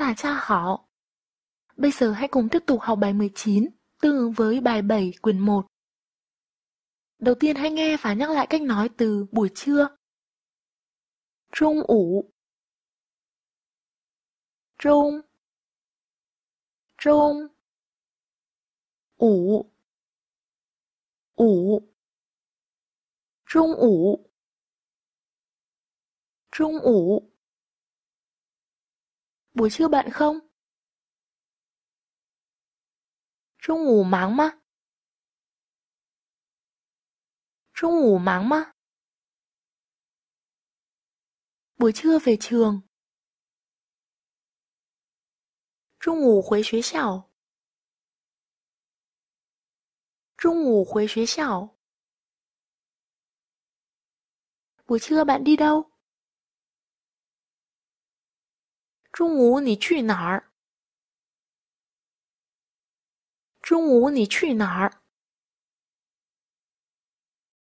Tả cha họ. Bây giờ hãy cùng tiếp tục học bài 19, tương ứng với bài 7 quyển 1. Đầu tiên hãy nghe và nhắc lại cách nói từ buổi trưa. Trung ủ Trung Trung ủ ủ Trung ủ Trung ủ buổi trưa bận không? Trung ngủ mắng mà. Trung ngủ mắng mà. Buổi trưa về trường. Trung ngủ khối xuế xảo. Trung ngủ khối xuế xảo. Buổi trưa bạn đi đâu? 中午你去哪儿？中午你去哪儿？